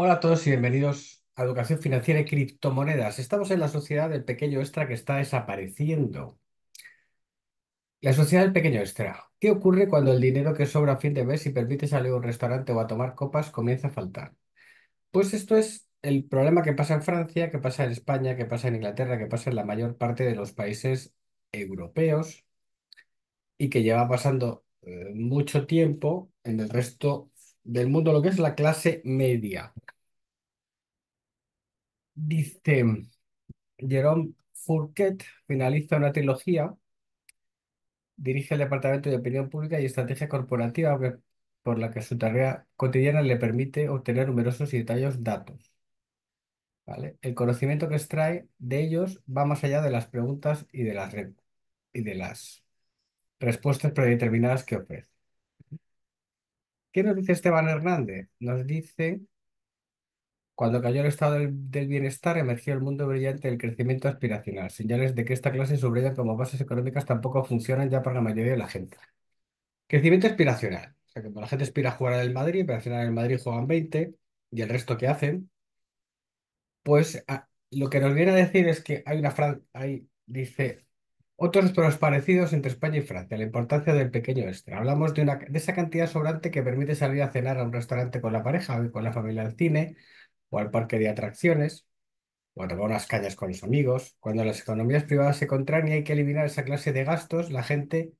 Hola a todos y bienvenidos a Educación Financiera y Criptomonedas. Estamos en la sociedad del pequeño extra que está desapareciendo. La sociedad del pequeño extra. ¿Qué ocurre cuando el dinero que sobra a fin de mes y permite salir a un restaurante o a tomar copas comienza a faltar? Pues esto es el problema que pasa en Francia, que pasa en España, que pasa en Inglaterra, que pasa en la mayor parte de los países europeos y que lleva pasando eh, mucho tiempo en el resto del mundo, lo que es la clase media. Dice Jerome Fourquet, finaliza una trilogía, dirige el Departamento de Opinión Pública y Estrategia Corporativa, por la que su tarea cotidiana le permite obtener numerosos y detalles datos. ¿Vale? El conocimiento que extrae de ellos va más allá de las preguntas y de las, y de las respuestas predeterminadas que ofrece. ¿Qué nos dice Esteban Hernández? Nos dice, cuando cayó el estado del, bienestar, emergió el mundo brillante del crecimiento aspiracional. Señales de que esta clase y como bases económicas tampoco funcionan ya para la mayoría de la gente. Crecimiento aspiracional. O sea, que la gente aspira a jugar en Madrid, pero al final en el Madrid juegan 20 y el resto que hacen. Pues ah, lo que nos viene a decir es que hay una frase, dice, otros pero parecidos entre España y Francia, la importancia del pequeño extra. Hablamos de, una, de esa cantidad sobrante que permite salir a cenar a un restaurante con la pareja o con la familia al cine o al parque de atracciones o a tomar unas cañas con los amigos. Cuando las economías privadas se contraen y hay que eliminar esa clase de gastos, la gente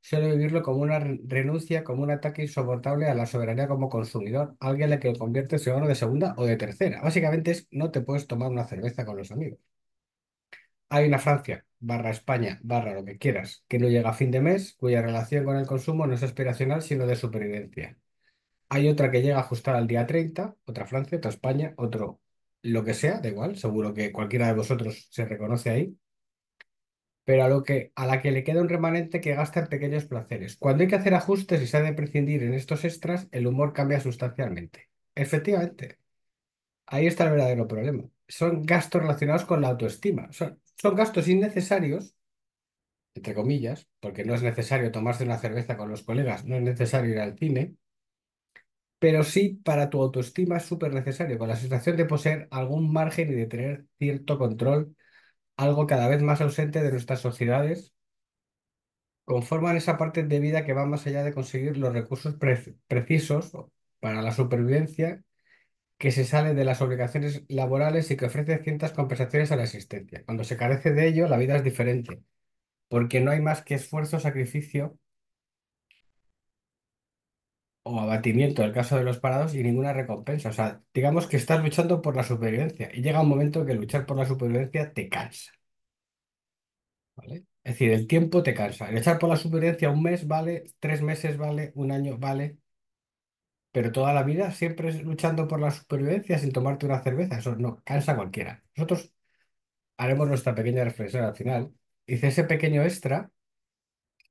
suele vivirlo como una renuncia, como un ataque insoportable a la soberanía como consumidor, alguien a la que lo convierte en ciudadano de segunda o de tercera. Básicamente es no te puedes tomar una cerveza con los amigos hay una Francia barra España barra lo que quieras que no llega a fin de mes, cuya relación con el consumo no es aspiracional sino de supervivencia. Hay otra que llega a ajustar al día 30, otra Francia, otra España, otro lo que sea, da igual, seguro que cualquiera de vosotros se reconoce ahí, pero a, lo que, a la que le queda un remanente que gasta en pequeños placeres. Cuando hay que hacer ajustes y se ha de prescindir en estos extras, el humor cambia sustancialmente. Efectivamente, ahí está el verdadero problema. Son gastos relacionados con la autoestima. Son son gastos innecesarios, entre comillas, porque no es necesario tomarse una cerveza con los colegas, no es necesario ir al cine, pero sí para tu autoestima es súper necesario, con la sensación de poseer algún margen y de tener cierto control, algo cada vez más ausente de nuestras sociedades, conforman esa parte de vida que va más allá de conseguir los recursos precisos para la supervivencia que se sale de las obligaciones laborales y que ofrece ciertas compensaciones a la existencia. Cuando se carece de ello, la vida es diferente, porque no hay más que esfuerzo, sacrificio o abatimiento en el caso de los parados y ninguna recompensa. O sea, digamos que estás luchando por la supervivencia y llega un momento que luchar por la supervivencia te cansa. ¿vale? Es decir, el tiempo te cansa. Luchar por la supervivencia un mes vale, tres meses vale, un año vale, pero toda la vida siempre es luchando por la supervivencia sin tomarte una cerveza. Eso no cansa a cualquiera. Nosotros haremos nuestra pequeña reflexión al final. Dice, ese pequeño extra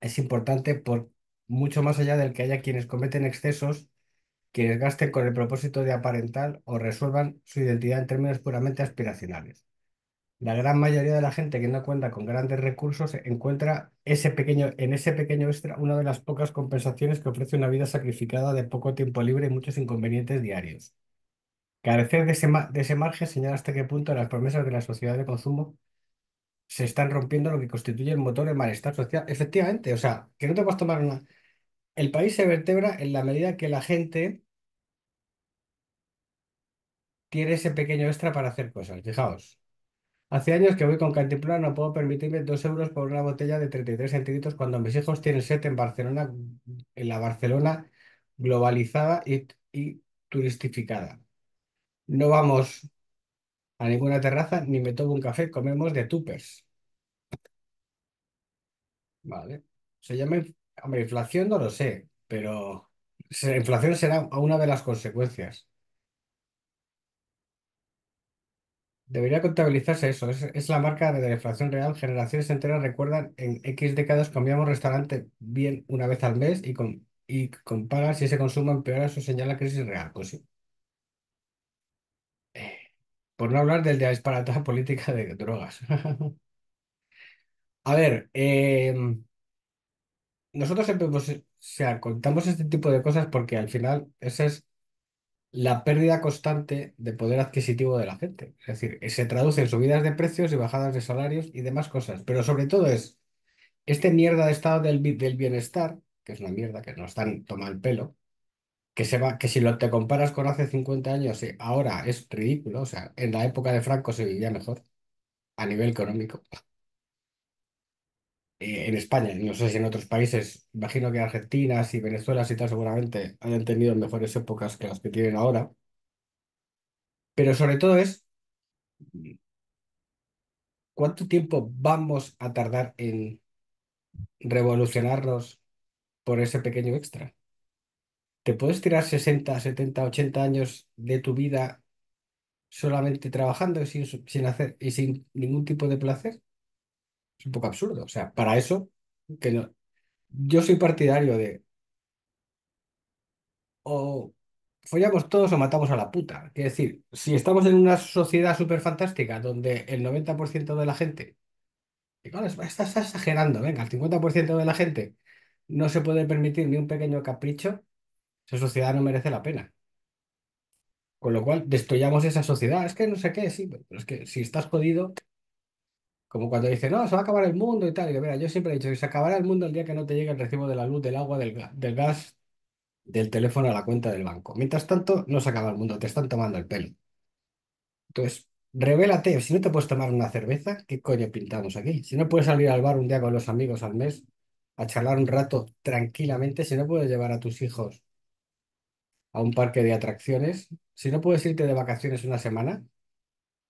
es importante por mucho más allá del que haya quienes cometen excesos, quienes gasten con el propósito de aparentar o resuelvan su identidad en términos puramente aspiracionales la gran mayoría de la gente que no cuenta con grandes recursos encuentra ese pequeño, en ese pequeño extra una de las pocas compensaciones que ofrece una vida sacrificada de poco tiempo libre y muchos inconvenientes diarios. Carecer de ese, de ese margen señala hasta qué punto las promesas de la sociedad de consumo se están rompiendo lo que constituye el motor de malestar social. Efectivamente, o sea, que no te puedes tomar nada. El país se vertebra en la medida que la gente tiene ese pequeño extra para hacer cosas. Fijaos, Hace años que voy con Cantimplora, no puedo permitirme dos euros por una botella de 33 centímetros cuando mis hijos tienen set en Barcelona, en la Barcelona globalizada y, turistificada. No vamos a ninguna terraza ni me tomo un café, comemos de tupers. Vale. Se llama, inflación no lo sé, pero la inflación será una de las consecuencias. Debería contabilizarse eso, es, la marca de deflación real. Generaciones enteras recuerdan en X décadas cambiamos restaurante bien una vez al mes y, con y comparan si ese consumo empeora eso señala crisis real. Pues eh, por no hablar del de la política de drogas. A ver, em, nosotros pues, sea, contamos este tipo de cosas porque al final ese es la pérdida constante de poder adquisitivo de la gente. Es decir, se traduce en subidas de precios y bajadas de salarios y demás cosas. Pero sobre todo es este mierda de estado del, del bienestar, que es una mierda que nos están tomando el pelo, que, se va, que si lo te comparas con hace 50 años, eh, ahora es ridículo. O sea, en la época de Franco se vivía mejor a nivel económico. Eh, en España, no sé si en otros países, imagino que Argentina y Venezuela y tal seguramente hayan tenido mejores épocas que las que tienen ahora, pero sobre todo es cuánto tiempo vamos a tardar en revolucionarnos por ese pequeño extra. ¿Te puedes tirar 60, 70, 80 años de tu vida solamente trabajando y sin hacer, y sin ningún tipo de placer? Es un poco absurdo. O sea, para eso, que yo soy partidario de o follamos todos o matamos a la puta. Es decir, si estamos en una sociedad súper fantástica donde el 90% de la gente, y estás exagerando, venga, el 50% de la gente no se puede permitir ni un pequeño capricho, esa sociedad no merece la pena. Con lo cual, destruyamos esa sociedad. Es que no sé qué, sí, pero es que si estás jodido. Como cuando dice no, se va a acabar el mundo y tal. yo, siempre he dicho que se acabará el mundo el día que no te llegue el recibo de la luz, del agua, del, gas, del teléfono a la cuenta del banco. Mientras tanto, no se acaba el mundo, te están tomando el pelo. Entonces, revélate. Si no te puedes tomar una cerveza, ¿qué coño pintamos aquí? Si no puedes salir al bar un día con los amigos al mes a charlar un rato tranquilamente, si no puedes llevar a tus hijos a un parque de atracciones, si no puedes irte de vacaciones una semana,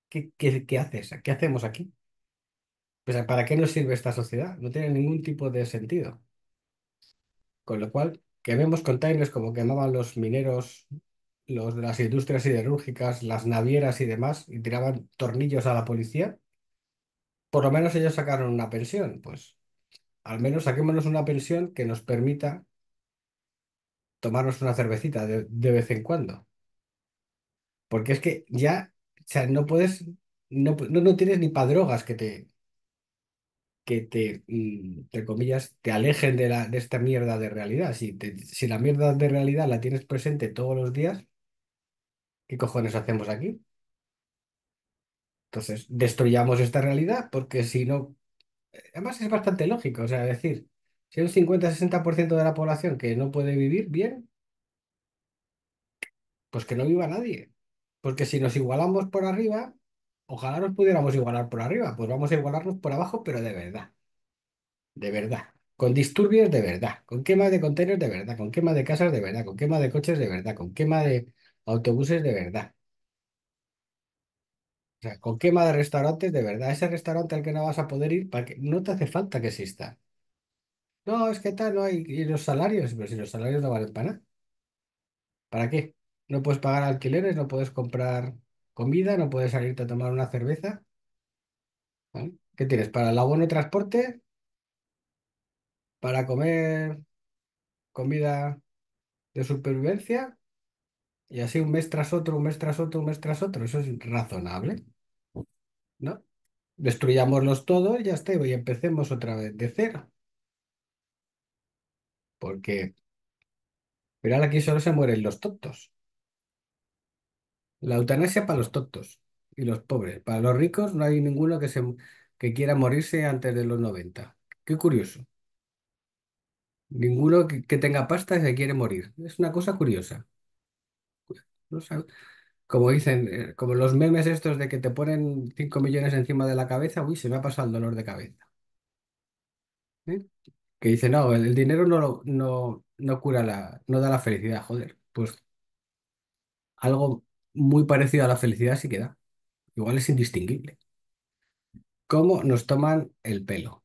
qué haces? ¿Qué hacemos aquí? ¿para qué nos sirve esta sociedad? No tiene ningún tipo de sentido. Con lo cual, que quememos containers como quemaban los mineros, los de las industrias siderúrgicas, las navieras y demás, y tiraban tornillos a la policía. Por lo menos ellos sacaron una pensión. Pues al menos saquémonos una pensión que nos permita tomarnos una cervecita de, vez en cuando. Porque es que ya, o sea, no puedes, no, no tienes ni para drogas que te, que te, mm, comillas, te alejen de, la, de esta mierda de realidad. Si, si la mierda de realidad la tienes presente todos los días, ¿qué cojones hacemos aquí? Entonces, destruyamos esta realidad porque si no... Además es bastante lógico, o sea, decir, si hay un 50-60% de la población que no puede vivir bien, pues que no viva nadie. Porque si nos igualamos por arriba, Ojalá nos pudiéramos igualar por arriba, pues vamos a igualarnos por abajo, pero de verdad, de verdad. Con disturbios de verdad, con quema de contenedores de verdad, con quema de casas de verdad, con quema de coches de verdad, con quema de autobuses de verdad, o sea, con quema de restaurantes de verdad. Ese restaurante al que no vas a poder ir, para que... no te hace falta que exista. No, es que tal, no hay. Y los salarios, pero si los salarios no valen para nada, ¿para qué? No puedes pagar alquileres, no puedes comprar comida, no puedes salirte a tomar una cerveza. ¿vale? ¿Qué tienes? Para el abono transporte, para comer comida de supervivencia y así un mes tras otro, un mes tras otro, un mes tras otro. Eso es razonable, ¿no? Destruyámoslos todos y ya está, y empecemos otra vez de cero. Porque, mirad, aquí solo se mueren los tontos. La eutanasia para los tontos y los pobres. Para los ricos no hay ninguno que, se, quiera morirse antes de los 90. Qué curioso. Ninguno que, tenga pasta se quiere morir. Es una cosa curiosa. como dicen, eh, como los memes estos de que te ponen 5 millones encima de la cabeza, uy, se me ha pasado el dolor de cabeza. ¿Eh? Que dice, no, el, dinero no, no, no cura la, no da la felicidad, joder. Pues algo, muy parecido a la felicidad sí que Igual es indistinguible. ¿Cómo nos toman el pelo?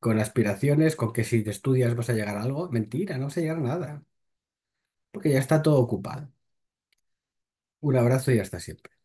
Con aspiraciones, con que si te estudias vas a llegar a algo. Mentira, no vas a llegar a nada. Porque ya está todo ocupado. Un abrazo y hasta siempre.